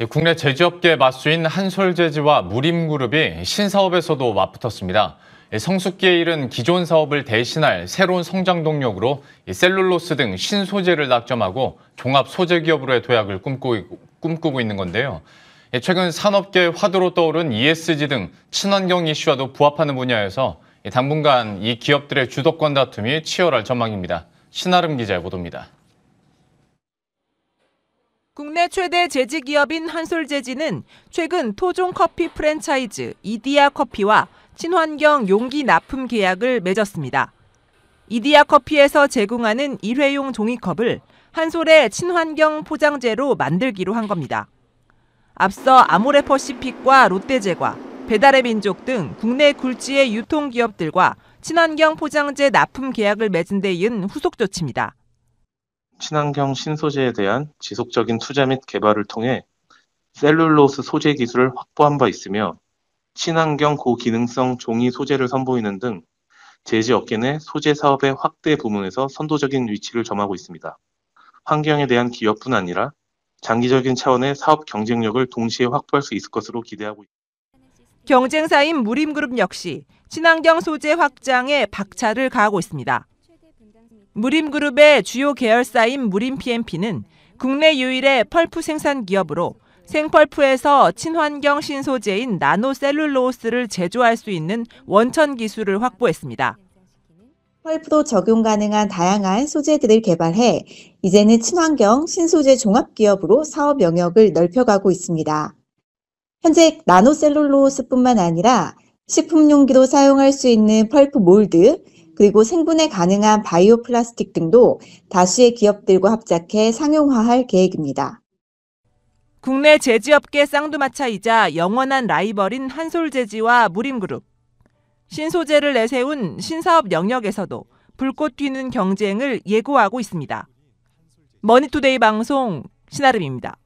예, 국내 제조업계 맞수인 한솔제지와 무림그룹이 신사업에서도 맞붙었습니다. 예, 성숙기에 이른 기존 사업을 대신할 새로운 성장 동력으로 셀룰로스 등 신소재를 낙점하고 종합 소재 기업으로의 도약을 꿈꾸고 있는 건데요. 예, 최근 산업계 의 화두로 떠오른 ESG 등 친환경 이슈와도 부합하는 분야에서 당분간 이 기업들의 주도권 다툼이 치열할 전망입니다. 신아름 기자의 보도입니다. 국내 최대 제지 기업인 한솔제지는 최근 토종 커피 프랜차이즈 이디야 커피와 친환경 용기 납품 계약을 맺었습니다. 이디야 커피에서 제공하는 일회용 종이컵을 한솔의 친환경 포장재로 만들기로 한 겁니다. 앞서 아모레퍼시픽과 롯데제과, 배달의 민족 등 국내 굴지의 유통기업들과 친환경 포장재 납품 계약을 맺은 데 이은 후속 조치입니다. 친환경 신소재에 대한 지속적인 투자 및 개발을 통해 셀룰로스 소재 기술을 확보한 바 있으며 친환경 고기능성 종이 소재를 선보이는 등 제지 업계 내 소재 사업의 확대 부문에서 선도적인 위치를 점하고 있습니다. 환경에 대한 기업뿐 아니라 장기적인 차원의 사업 경쟁력을 동시에 확보할 수 있을 것으로 기대하고 있습니다. 경쟁사인 무림그룹 역시 친환경 소재 확장에 박차를 가하고 있습니다. 무림그룹의 주요 계열사인 무림PMP는 국내 유일의 펄프 생산 기업으로 생펄프에서 친환경 신소재인 나노셀룰로스를 제조할 수 있는 원천 기술을 확보했습니다. 펄프도 적용 가능한 다양한 소재들을 개발해 이제는 친환경 신소재 종합기업으로 사업 영역을 넓혀가고 있습니다. 현재 나노셀룰로스뿐만 아니라 식품용기로 사용할 수 있는 펄프 몰드, 그리고 생분해 가능한 바이오 플라스틱 등도 다수의 기업들과 합작해 상용화할 계획입니다. 국내 제지업계 쌍두마차이자 영원한 라이벌인 한솔제지와 무림그룹. 신소재를 내세운 신사업 영역에서도 불꽃 튀는 경쟁을 예고하고 있습니다. 머니투데이 방송 신아름입니다.